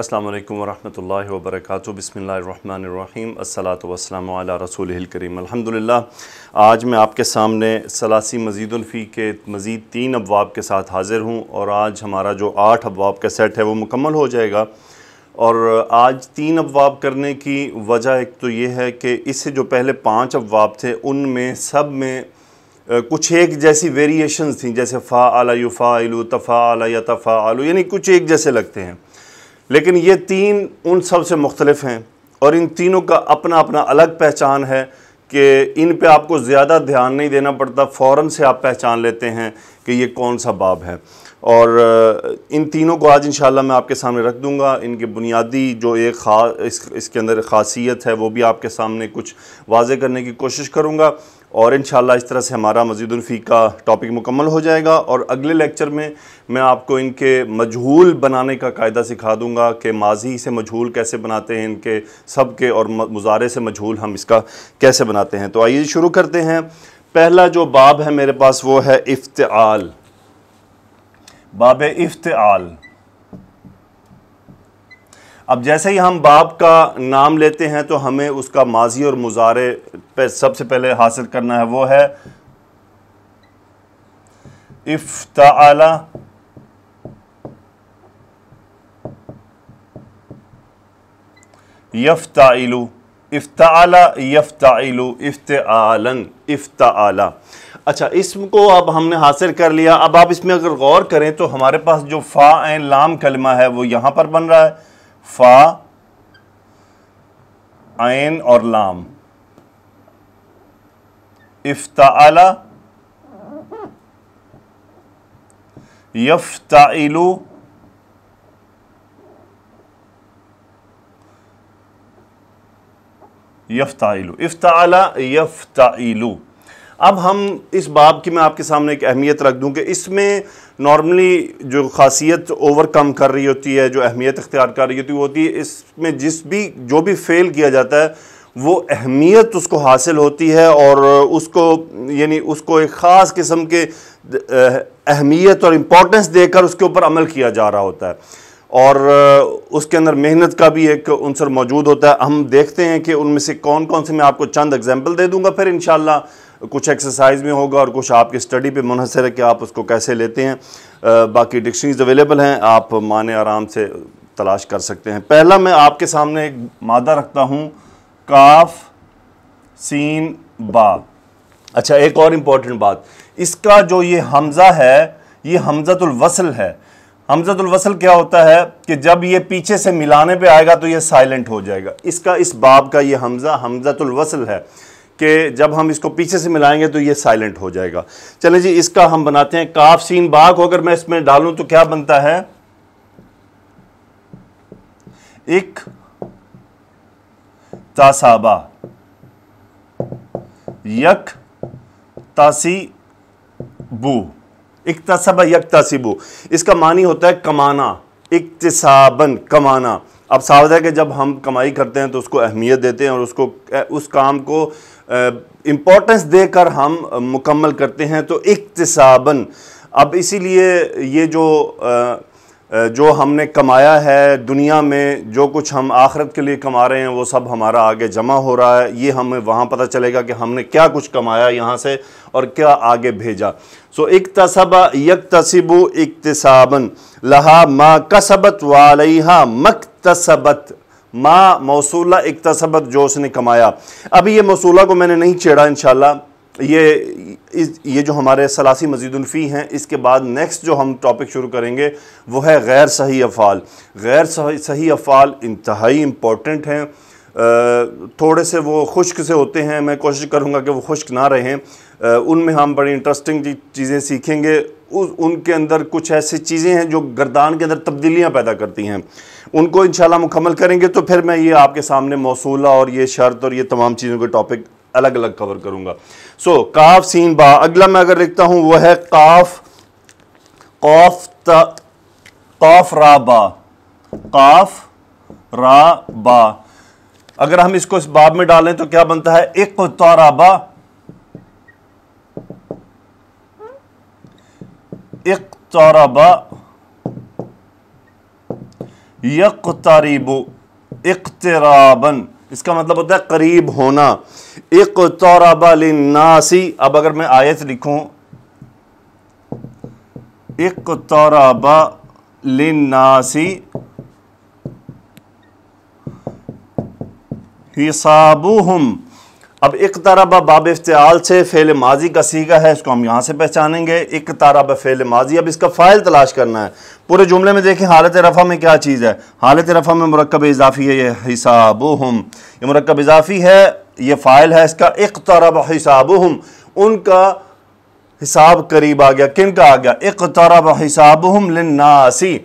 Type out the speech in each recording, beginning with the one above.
अस्सलाम वालेकुम वरहमतुल्लाहि व बरकातहू बिस्मिल्लाहिर्रहमानिर्रहीम अस्सलातु अला करीम अल्हम्दुलिल्लाह आज मैं आपके सामने सलासी मजीदुल्फ़ी के मज़ीद तीन अबवाब के साथ हाज़िर हूँ और आज हमारा जो आठ अबवाब का सेट है वो मुकम्मल हो जाएगा और आज तीन अबवाब करने की वजह एक तो ये है कि इससे जो पहले पाँच अबवाब थे उनमें सब में कुछ एक जैसी वेरिएशन थी जैसे फ़ा आला यू फ़ा आलू तफ़ा आला या तफ़ा आलू यानी कुछ एक जैसे लगते हैं लेकिन ये तीन उन सब से मुख्तलफ हैं और इन तीनों का अपना अपना अलग पहचान है कि इन पे आपको ज़्यादा ध्यान नहीं देना पड़ता फ़ौर से आप पहचान लेते हैं कि ये कौन सा बाब है और इन तीनों को आज इंशाल्लाह मैं आपके सामने रख दूंगा इनके बुनियादी जो एक खास इस, इसके अंदर खासियत है वो भी आपके सामने कुछ वाजे करने की कोशिश करूंगा और इन इस तरह से हमारा मजीदनफ़ी का टॉपिक मुकम्मल हो जाएगा और अगले लेक्चर में मैं आपको इनके मजहूल बनाने का कायदा सिखा दूंगा कि माजी से मजहूल कैसे बनाते हैं इनके सब के और मुजारे से मजहूल हम इसका कैसे बनाते हैं तो आइए शुरू करते हैं पहला जो बाब है मेरे पास वो है इफ्ताल बाब इफ्तल अब जैसे ही हम बाप का नाम लेते हैं तो हमें उसका माजी और मुजारे पे सबसे पहले हासिल करना है वो है इफ्ताला यफ्ताइलु इफ्ताला यफ्ताइलु इफ्तालन इफ्ताला अच्छा इसको अब हमने हासिल कर लिया अब आप इसमें अगर गौर करें तो हमारे पास जो फ़ा लाम कलमा है वो यहां पर बन रहा है فا عین اور لام افتا یفتعلو یفتعلو افتعلا یفتعلو یفتعلو अब हम इस बाब की मैं आपके सामने एक अहमियत रख दूँ कि इसमें नॉर्मली जो खासियत ओवरकम कर रही होती है जो अहमियत इख्तियार कर रही होती है वो होती है इसमें जिस भी जो भी फेल किया जाता है वो अहमियत उसको हासिल होती है और उसको यानी उसको एक ख़ास किस्म के अहमियत और इम्पोर्टेंस देकर उसके ऊपर अमल किया जा रहा होता है और उसके अंदर मेहनत का भी एक अनसर मौजूद होता है हम देखते हैं कि उनमें से कौन कौन से मैं आपको चंद एग्जाम्पल दे दूँगा फिर इन कुछ एक्सरसाइज में होगा और कुछ आपकी स्टडी पे मुनहसर है कि आप उसको कैसे लेते हैं आ, बाकी डिक्शनरीज अवेलेबल हैं आप माने आराम से तलाश कर सकते हैं पहला मैं आपके सामने एक मादा रखता हूँ काफ सीन बा अच्छा एक और इम्पॉर्टेंट बात इसका जो ये हमज़ा है ये हमज़तुलवसल है हमजतुलवसल क्या होता है कि जब ये पीछे से मिलाने पे आएगा तो ये साइलेंट हो जाएगा इसका इस बाब का ये हमज़ा हमजतुलवसल है कि जब हम इसको पीछे से मिलाएंगे तो ये साइलेंट हो जाएगा चले जी इसका हम बनाते हैं काफ सीन बा अगर मैं इसमें डालूं तो क्या बनता है एक तासाबा यक तासी बू इकतसबा यक बू इसका मानी होता है कमाना इकतसाबन कमाना अब सावध है कि जब हम कमाई करते हैं तो उसको अहमियत देते हैं और उसको उस काम को इम्पोर्टेंस देकर हम मुकम्मल करते हैं तो इकतसाबन अब इसीलिए ये जो आ, जो हमने कमाया है दुनिया में जो कुछ हम आखरत के लिए कमा रहे हैं वो सब हमारा आगे जमा हो रहा है ये हमें वहाँ पता चलेगा कि हमने क्या कुछ कमाया यहाँ से और क्या आगे भेजा सो एक तसबा यक तसबु इकतसाबन लहा मा कसबत हा मक तसबत माँ मौसूला इकतसबत जो उसने कमाया अभी ये मौसूला को मैंने नहीं छेड़ा इन ये इस ये जो हमारे सलासी मजीदुल्फ़ी हैं इसके बाद नेक्स्ट जो हम टॉपिक शुरू करेंगे वो है गैर सही अफ़ाल गैर सही अफ़ाल इंतहाई इम्पोर्टेंट हैं थोड़े से वो खुश्क से होते हैं मैं कोशिश करूँगा कि वो खुश्क ना रहें उनमें हम बड़ी इंटरेस्टिंग चीज़ें सीखेंगे उनके अंदर कुछ ऐसी चीज़ें हैं जो गर्दान के अंदर तब्दीलियाँ पैदा करती हैं उनको इन मुकम्मल करेंगे तो फिर मैं ये आपके सामने मौसूला और ये शर्त और ये तमाम चीज़ों के टॉपिक अलग अलग कवर करूँगा सो काफ सीन बा अगला मैं अगर लिखता हूँ वह है काफ कौफ काफ रा बा काफ रा बा अगर हम इसको इस बाब में डालें तो क्या बनता है एक तौराबा एक तौराबा यकतरीबु इकतराबन इसका मतलब होता है करीब होना एक इकतरबलनासी अब अगर मैं आयत लिखूं इकतरबलनासी हिसाबुहम अब एक तरब बाब इफ्तियाल से फ़ेल माजी का सीगा है इसको हम यहाँ से पहचानेंगे एक तरब फ़ेल माजी अब इसका फ़ाइल तलाश करना है पूरे जुमले में देखें हालत रफ़ा में क्या चीज़ है हालत रफ़ा में मरकब इजाफ़ी है ये हिसाब हम ये मरकब इजाफ़ी है ये फ़ाइल है इसका एक तरब हिसाब हम उनका हिसाब करीब आ गया किन का आ गया एक तरब हिसाब हम लन्नासी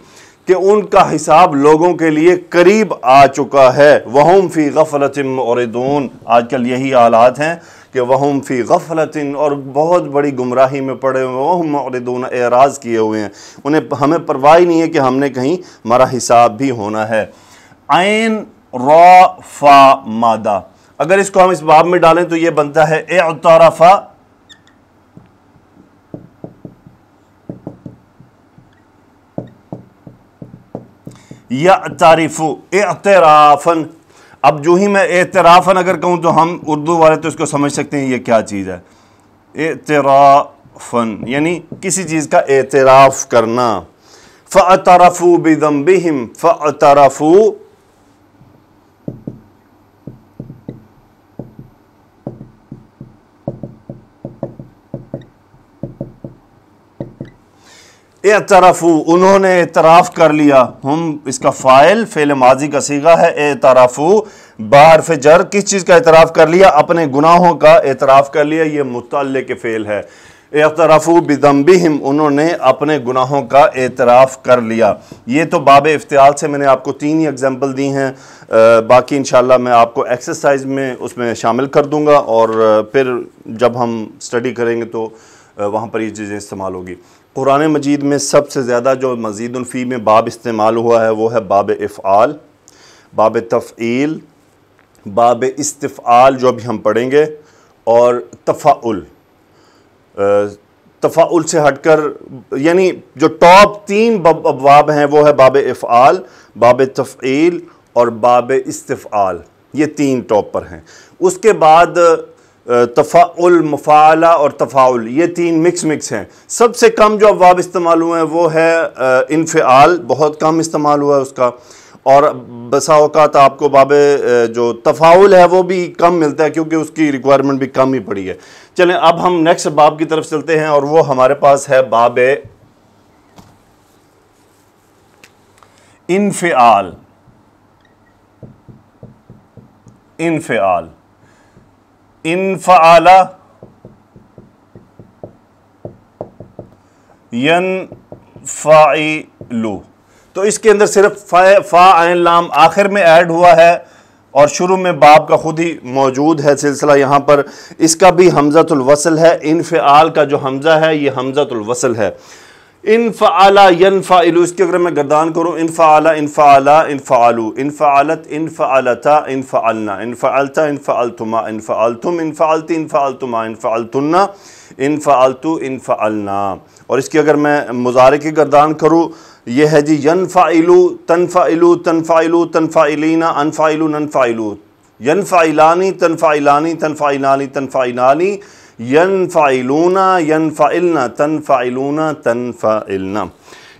कि उनका हिसाब लोगों के लिए करीब आ चुका है वहम फ़ी गफलतिम और आजकल यही हालात हैं कि वहम फ़ी गफलतिन और बहुत बड़ी गुमराही में पड़े हुए वहम और एराज़ किए हुए हैं उन्हें हमें परवाह ही नहीं है कि हमने कहीं हमारा हिसाब भी होना है आन रा फा मादा अगर इसको हम इस बाब में डालें तो ये बनता है ए फ़ा या तारीफ एतराफ़न अब जो ही मैं एतराफ़न अगर कहूँ तो हम उर्दू वाले तो इसको समझ सकते हैं ये क्या चीज़ है एतराफ़न यानी किसी चीज़ का एतराफ़ करना फ़तरफ़ू फ़ फ़तरफ़ू एतरफ़ उन्होंने एतराफ़ कर लिया हम इसका फ़ाइल फेल माजी का सीगा है एतराफ़ू बाहर फे जर किस चीज़ का एतराफ़ कर लिया अपने गुनाहों का एतराफ़ कर लिया ये मुतल के फ़ेल है एतरफ़ू बिदम्बी हम उन्होंने अपने गुनाहों का एतराफ़ कर लिया ये तो बाब इफ्तियाल से मैंने आपको तीन ही एग्ज़ाम्पल दी हैं बाकी इन मैं आपको एक्सरसाइज में उसमें शामिल कर दूँगा और फिर जब हम स्टडी करेंगे तो वहाँ पर ये चीज़ें इस्तेमाल होगी कुरान मजीद में सबसे ज़्यादा जो मजीदुलफ़ी में बाब इस्तेमाल हुआ है वो है बाब इफ़ाल बाब तफ़ील बाब इस्तफ़ाल जो अभी हम पढ़ेंगे और तफ़ाउल तफ़ाउल से हटकर यानी जो टॉप तीन अबवाब हैं वो है बाब इफ़ाल बाब तफ़ील और बाब इस्तफ़ाल ये तीन टॉप पर हैं उसके बाद तफ़ाउल मफ़ाला और तफ़ाउल ये तीन मिक्स मिक्स हैं सबसे कम जो अवाब इस्तेमाल हुए हैं वो है इनफ़ाल बहुत कम इस्तेमाल हुआ है उसका और बसा आपको बाबे जो तफ़ाउल है वो भी कम मिलता है क्योंकि उसकी रिक्वायरमेंट भी कम ही पड़ी है चलें अब हम नेक्स्ट बाब की तरफ चलते हैं और वो हमारे पास है बाब इनफ़ाल इनफ़ाल फला यन फाइलू तो इसके अंदर सिर्फ फा, फा लाम आखिर में ऐड हुआ है और शुरू में बाप का खुद ही मौजूद है सिलसिला यहाँ पर इसका भी हमजतुलवसल है फ़ाल का जो हमज़ा है ये हमजतुलवसल है इनफ़ा आला यनफ़ा अगर मैं गर्दान करूँ इनफ़ा आला इनफ़ा आला इनफ़ा आलू इनफ़ा आलत इनफ़ा आलता इनफ़ा अलना इनफ़ा अलता इनफ़ा अलतुमा इनफ़ा अलतुम इनफ़ा अलती इनफ़ा अलतुमा इनफ़ा अलतुन्ना इनफ़ा अलतु इनफ़ा अलना और इसकी अगर मैं मुजारे की गर्दान करूँ यह है जी यनफ़ा इलू तनफ़ा इलू तनफ़ा इलू तनफ़ा इलीना अनफ़ा इलू ननफ़ा इलू यनफ़ा इलानी तनफ़ा इलानी तनफ़ा इलानी तनफ़ा इलानी यन फ़ाइलूना यन फ़ाइलना तन फ़ाइलूना तन फ़ाइलना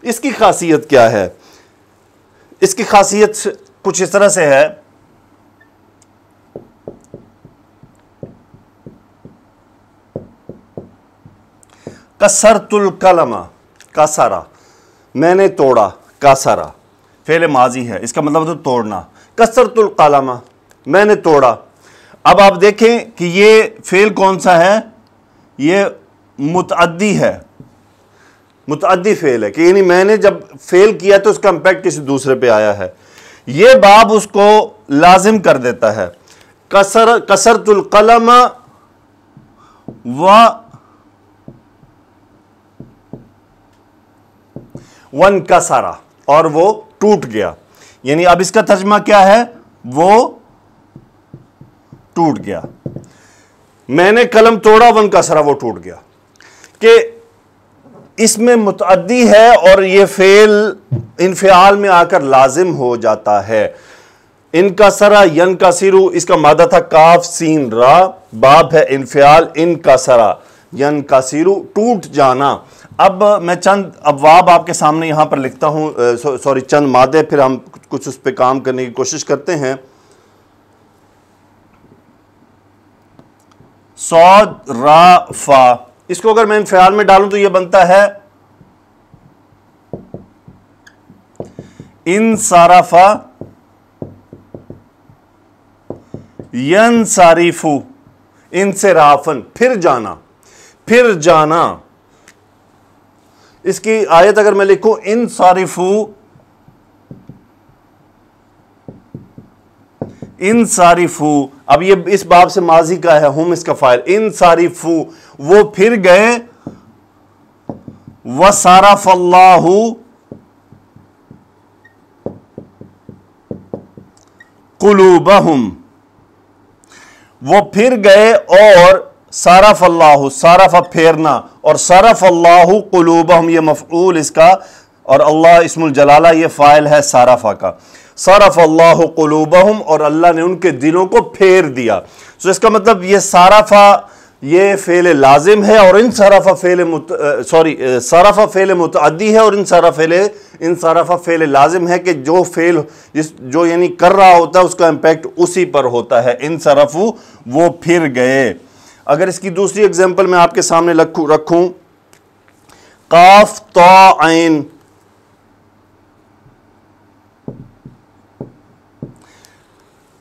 इसकी खासियत क्या है इसकी खासियत कुछ इस तरह से है कसरतुल कलमा कासारा मैंने तोड़ा कासारा फेले माजी है इसका मतलब तो तोड़ना कसरतुल कलमा मैंने तोड़ा अब आप देखें कि ये फेल कौन सा है ये मुतदी है मुतदी फेल है कि यानी मैंने जब फेल किया तो उसका इम्पैक्ट किसी दूसरे पे आया है ये बाब उसको लाजिम कर देता है कसर कलम व वन का सारा और वो टूट गया यानी अब इसका तर्जमा क्या है वो टूट गया मैंने कलम तोड़ा वन का सरा वो टूट गया कि इसमें मुतदी है और ये फेल इनफियाल में आकर लाजिम हो जाता है इनका सरा यन का सिरू इसका मादा था काफ सीन रा बाप है इनफियाल इनका सरा यन का सिरू टूट जाना अब मैं चंद अबवाब आपके सामने यहाँ पर लिखता हूँ सॉरी चंद मादे फिर हम कुछ उस पर काम करने की कोशिश करते हैं सौद रा फा इसको अगर मैं फिलहाल में डालूं तो ये बनता है इन साराफा यन सारीफू से राफन फिर जाना फिर जाना इसकी आयत अगर मैं लिखूं इन सारीफू इन सारी फू अब ये इस बाब से माजी का है हम इसका फाइल इन फू वो फिर गए व सारा अल्लाह कुलूबहम वो फिर गए और सारफ अल्लाह सारफ फेरना और सरफ अल्लाह कुलूबहम ये मफूल इसका और अल्लाह इसमुल जलाला ये फ़ाइल है सारफा का सरफ अल्लाह कलूबहम और अल्लाह ने उनके दिलों को फेर दिया सो तो इसका मतलब ये साराफा ये फ़ेल लाजिम है और इन साराफा फ़ेल सॉरी साराफा फ़ेल मतदी है और इन सारा फ़ेल इन साराफा फ़ेल लाजिम है कि जो फ़ेल जिस जो यानी कर रहा होता है उसका इम्पेक्ट उसी पर होता है इन सरफ वो फिर गए अगर इसकी दूसरी एग्जाम्पल मैं आपके सामने रखू रखूँ काफ तो आइन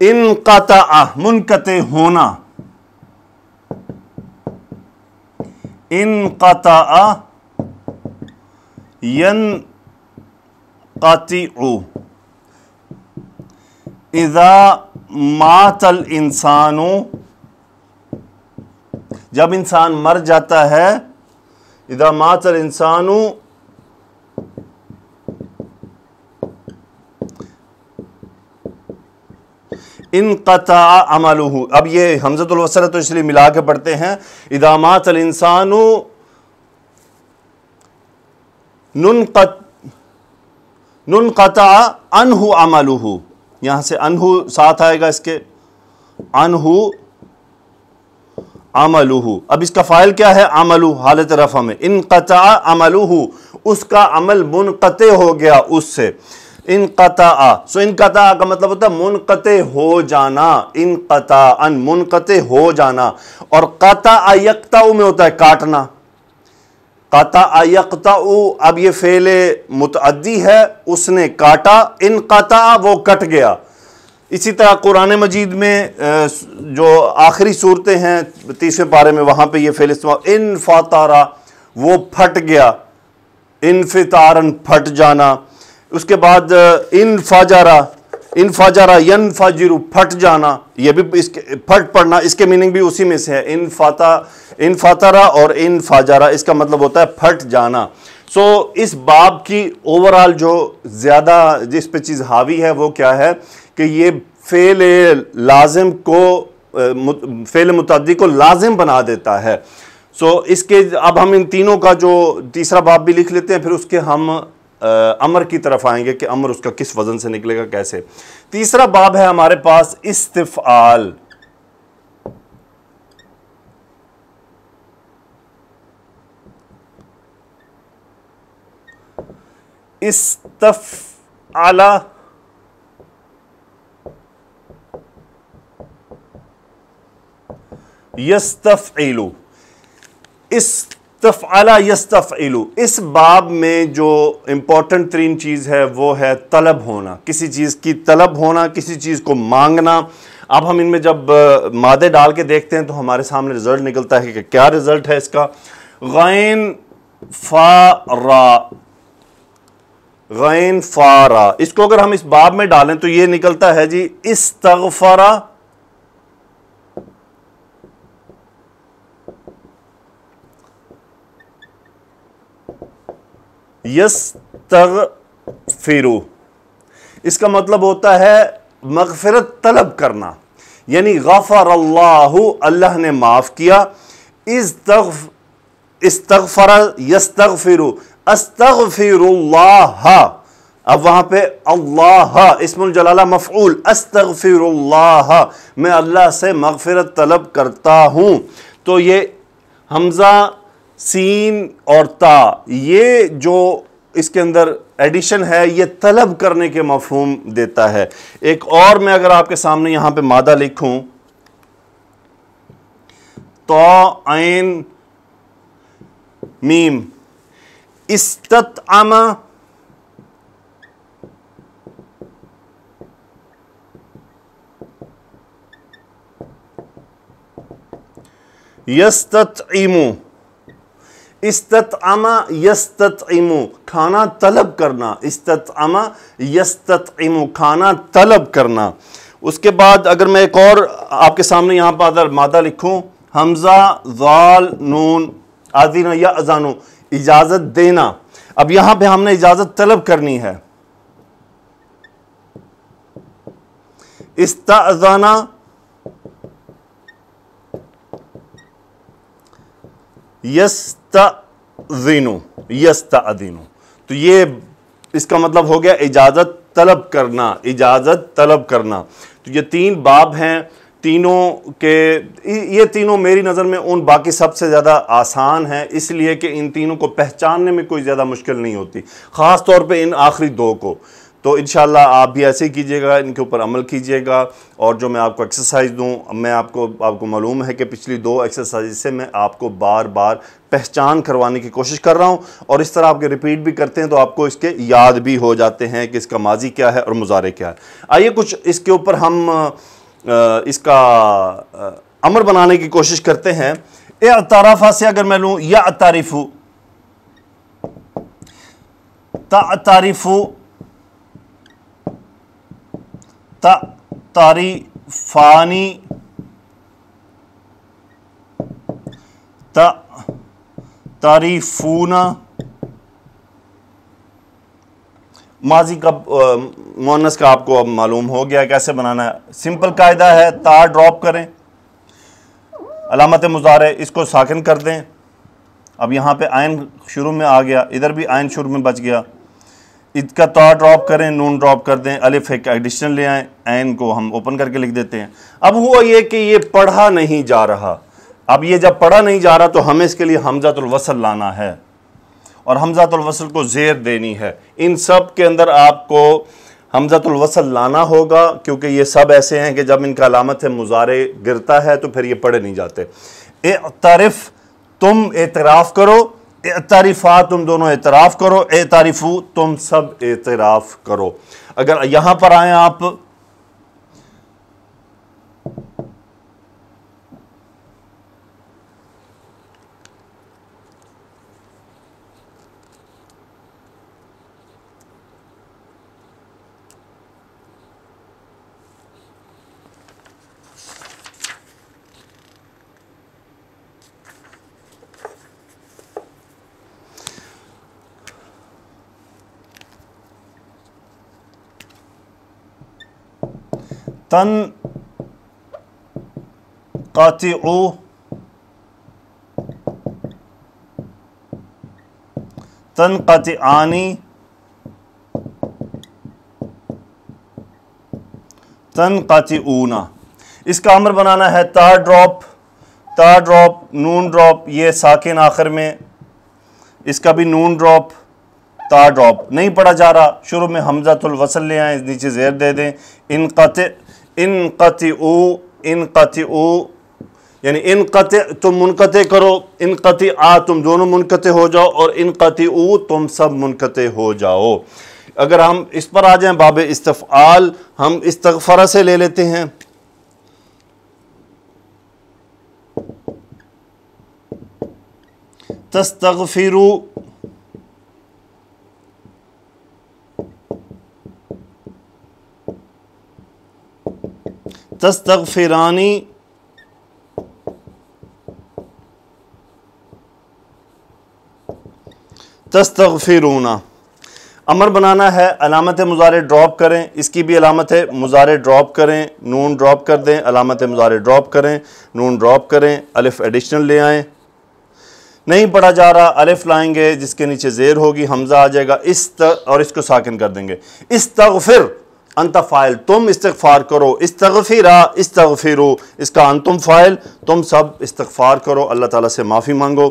कता मुनकते होना कता यन कतिउ इज़ा मातल इंसानो जब इंसान मर जाता है इधर मातल इंसानों इन कता अमल अब ये हमजतुलवसर तो इसलिए मिला के पढ़ते हैं इदामत इंसान नुन कता अनहु अमल यहां से अनहु साथ आएगा इसके अनहु अमलूहू अब इसका फ़ाइल क्या है अमलू हालत रफ़ा में इन कता अमलूहू उसका अमल मुनकते हो गया उससे इन कता सो इन कता का मतलब होता है मुनकते हो जाना इन कता अन मुनकते हो जाना और कता अयकता में होता है काटना कता अयकता अब ये फेले मुतदी है उसने काटा इन कता वो कट गया इसी तरह कुरान मजीद में जो आखिरी सूरतें हैं तीसरे पारे में वहां पे ये फेल इस्तेमाल इन फातारा वो फट गया इन फितारन फट जाना उसके बाद इन फाजारा इन फाजारा यन फाजिरु फट जाना यह भी इसके फट पड़ना इसके मीनिंग भी उसी में से है इन फाता इन फातारा और इन फाजारा इसका मतलब होता है फट जाना सो so, इस बाब की ओवरऑल जो ज़्यादा जिस पे चीज़ हावी है वो क्या है कि ये फेल लाजिम को फेल मुतदी को लाजिम बना देता है सो so, इसके अब हम इन तीनों का जो तीसरा बाब भी लिख लेते हैं फिर उसके हम अमर की तरफ आएंगे कि अमर उसका किस वजन से निकलेगा कैसे तीसरा बाब है हमारे पास इस्तफाल इस्तफ आला यस्तफ इलू इस तफ़ला यस्तफ़लू इस बाब में जो इम्पोर्टेंट तरीन चीज़ है वो है तलब होना किसी चीज़ की तलब होना किसी चीज़ को मांगना अब हम इनमें जब मादे डाल के देखते हैं तो हमारे सामने रिज़ल्ट निकलता है कि क्या रिज़ल्ट है इसका गैन फ़ारा गैन फ़ारा इसको अगर हम इस बाब में डालें तो ये निकलता है जी इस्तगफरा यस तग फिरू इसका मतलब होता है मगफरत तलब करना यानी गफ़र अल्लाह अल्लाह ने माफ़ किया इस तग इस फर यस तग फिरू अस्तगफिरुल्लाह अब वहाँ पे अल्लाह इसमुल जलाला मफ़ूल अस्तगफिरुल्लाह मैं अल्लाह से मगफरत तलब करता हूँ तो ये हमज़ा सीन और ता ये जो इसके अंदर एडिशन है ये तलब करने के मफहम देता है एक और मैं अगर आपके सामने यहां पे मादा लिखूं तो आन मीम इस्तत आमा यस्तत इमू इस्तमा यस्तमु खाना तलब करना इस्तमा यस्तमु खाना तलब करना उसके बाद अगर मैं एक और आपके सामने यहाँ पर अगर मादा लिखूँ हमज़ा जाल नून आदिन या अजानो इजाज़त देना अब यहाँ पे हमने इजाज़त तलब करनी है इस्ताना यस यस्तु तो ये इसका मतलब हो गया इजाज़त तलब करना इजाज़त तलब करना तो ये तीन बाब हैं तीनों के ये तीनों मेरी नज़र में उन बाकी सबसे ज़्यादा आसान हैं इसलिए कि इन तीनों को पहचानने में कोई ज़्यादा मुश्किल नहीं होती ख़ास तौर पे इन आखिरी दो को तो इन आप भी ऐसे ही कीजिएगा इनके ऊपर अमल कीजिएगा और जो मैं आपको एक्सरसाइज दूँ मैं आपको आपको मालूम है कि पिछली दो एक्सरसाइज से मैं आपको बार बार पहचान करवाने की कोशिश कर रहा हूँ और इस तरह आपके रिपीट भी करते हैं तो आपको इसके याद भी हो जाते हैं कि इसका माजी क्या है और मुजारे क्या है आइए कुछ इसके ऊपर हम इसका अमर बनाने की कोशिश करते हैं ए अतारफा से अगर मैं लूँ या तारीफ़ तारीफ़ तारीफानी ता, तारीफूना माजी का मोनस का आपको अब मालूम हो गया कैसे बनाना है सिंपल कायदा है तार ड्रॉप करें अलामत मुजारे इसको साकिन कर दें अब यहाँ पे आयन शुरू में आ गया इधर भी आयन शुरू में बच गया इसका ता ड्रॉप करें नून ड्रॉप कर दें अलिफ एक एडिशन ले आए एन को हम ओपन करके लिख देते हैं अब हुआ ये कि ये पढ़ा नहीं जा रहा अब ये जब पढ़ा नहीं जा रहा तो हमें इसके लिए हमजातुलवसल लाना है और हमजातुलवसल को जेर देनी है इन सब के अंदर आपको हमजातुलवसल लाना होगा क्योंकि ये सब ऐसे हैं कि जब इनका अलामत है मुजारे गिरता है तो फिर ये पढ़े नहीं जाते ए तरफ तुम एतराफ़ करो तारीफ़ा तुम दोनों एतराफ़ करो ए तारीफ़ू तुम सब एतराफ़ करो अगर यहाँ पर आए आप तन تنقطعان ऊना इसका अमर बनाना है ता ड्रॉप ता ड्रॉप नून ड्रॉप ये साकिन आखिर में इसका भी नून ड्रॉप ता ड्रॉप नहीं पढ़ा जा रहा शुरू में हमजातुल वसल ले आए नीचे जेर दे दें कति इन कत ओ इन कत ओ यानी इन कत तुम मुनक़ करो इन कत आ तुम दोनों मुनक़ हो जाओ और इन कत ऊ तुम सब मुनक़ हो जाओ अगर हम इस पर आ जाएं बाब इस्तफ़ाल हम इस्तफ़रा से ले लेते हैं तस्तगफिरु तस्तगफिरानी तस्तगफिरूना अमर बनाना है अलामत मुजारे ड्रॉप करें इसकी भी अलामत है मुजारे ड्रॉप करें नून ड्रॉप कर दें अलामत मुजारे ड्रॉप करें नून ड्रॉप करें अलिफ एडिशनल ले आएँ नहीं पढ़ा जा रहा अलिफ लाएंगे जिसके नीचे जेर होगी हमजा आ जाएगा इस तक और इसको साकिन कर देंगे इस तक फिर अंत तुम इस्तफ़ार करो इस्तफ़िरा इस्तफ़िरो इसका अंतम फ़ाइल तुम सब इस्तफ़ार करो अल्लाह ताला से माफ़ी मांगो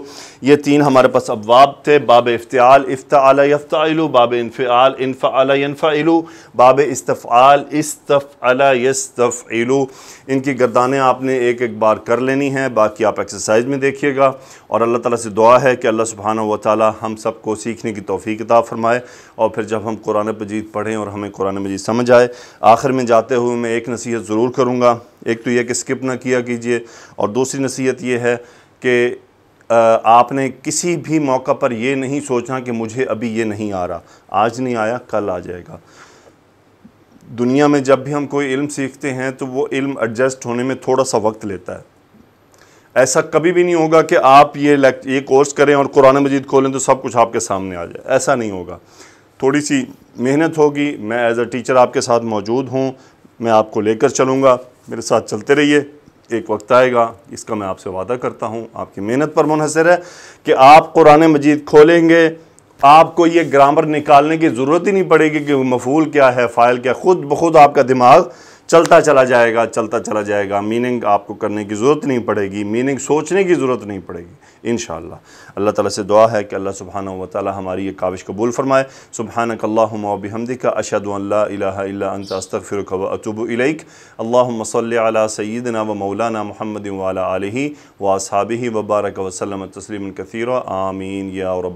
ये तीन हमारे पास अबवाब थे बाब इफ्ताल इफ्ताल यफ्तालु बाब इनफ़ाल इनफ़ाल यनफ़ालु बाब इस्तफ़ाल इस्तफ़ल यस्तफ़लु इनकी गर्दानें आपने एक एक बार कर लेनी है बाकी आप एक्सरसाइज में देखिएगा और अल्लाह ताला से दुआ है कि अल्लाह सुबहाना व ताली हम सबको सीखने की तोफ़ी किताब फरमाए और फिर जब हम कुरान मजीद पढ़ें और हमें कुरान मजीद समझ जाए आखिर में जाते हुए मैं एक नसीहत ज़रूर करूँगा एक तो यह कि स्किप ना किया कीजिए और दूसरी नसीहत यह है कि आपने किसी भी मौका पर यह नहीं सोचना कि मुझे अभी ये नहीं आ रहा आज नहीं आया कल आ जाएगा दुनिया में जब भी हम कोई इल्म सीखते हैं तो वो इल्म एडजस्ट होने में थोड़ा सा वक्त लेता है ऐसा कभी भी नहीं होगा कि आप ये ये कोर्स करें और कुरान मजीद खोलें तो सब कुछ आपके सामने आ जाए ऐसा नहीं होगा थोड़ी सी मेहनत होगी मैं एज़ अ टीचर आपके साथ मौजूद हूँ मैं आपको लेकर चलूँगा मेरे साथ चलते रहिए एक वक्त आएगा इसका मैं आपसे वादा करता हूँ आपकी मेहनत पर मुनहसर है कि आप कुरान मजीद खोलेंगे आपको ये ग्रामर निकालने की ज़रूरत ही नहीं पड़ेगी कि मफूल क्या है फ़ाइल क्या खुद ब खुद आपका दिमाग चलता चला जाएगा चलता चला जाएगा मीनिंग आपको करने की ज़रूरत नहीं पड़ेगी मीनिंग सोचने की ज़रूरत नहीं पड़ेगी इन अल्लाह ताला से दुआ है कि अल्लाह सुबहाना वाली हमारी ये काविश कबूल फरमाए सुबहान कल्लाबिहमदी का अशद अस्तफ़िर व अतुबलैक अल्लाम सैदना व मौलाना महमद वाली व साबि वबारक वसलम तस्लिम कसरा आमीन या और